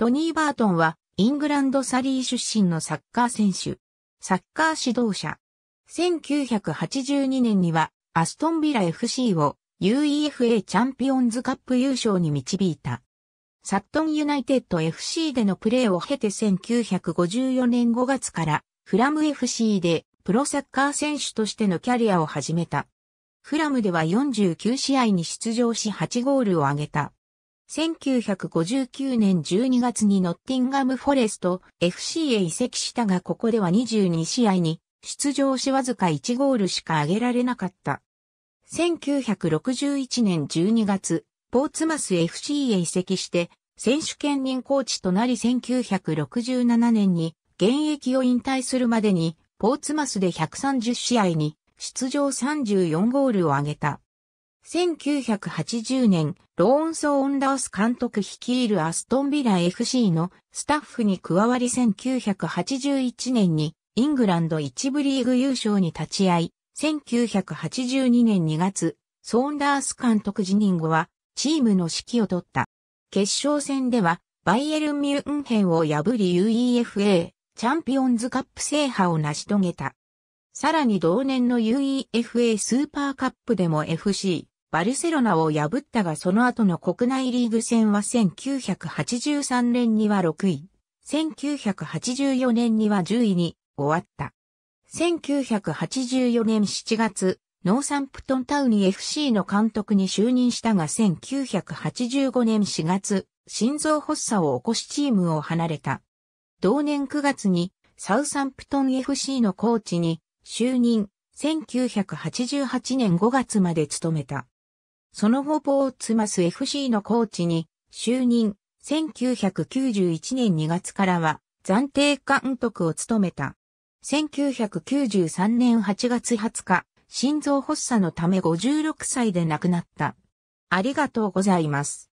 トニー・バートンは、イングランドサリー出身のサッカー選手。サッカー指導者。1982年には、アストンビラ FC を UEFA チャンピオンズカップ優勝に導いた。サットンユナイテッド FC でのプレーを経て1954年5月からフラム FC でプロサッカー選手としてのキャリアを始めた。フラムでは49試合に出場し8ゴールを挙げた。1959年12月にノッティンガムフォレスト FC へ移籍したがここでは22試合に出場しわずか1ゴールしか挙げられなかった。1961年12月、ポーツマス FC へ移籍して選手兼任コーチとなり1967年に現役を引退するまでにポーツマスで130試合に出場34ゴールを挙げた。1980年、ローンソー・オンダース監督率いるアストンビラ FC のスタッフに加わり1981年にイングランド一部リーグ優勝に立ち会い、1982年2月、ソーンダース監督辞任後はチームの指揮を取った。決勝戦ではバイエルン・ミュンヘンを破り UEFA チャンピオンズカップ制覇を成し遂げた。さらに同年の UEFA スーパーカップでも FC バルセロナを破ったがその後の国内リーグ戦は1983年には6位、1984年には10位に終わった。1984年7月、ノーサンプトンタウン FC の監督に就任したが1985年4月、心臓発作を起こしチームを離れた。同年9月にサウサンプトン FC のコーチに就任、1988年5月まで務めた。その後ポーツマス FC のコーチに就任、1991年2月からは暫定監督を務めた。1993年8月20日、心臓発作のため56歳で亡くなった。ありがとうございます。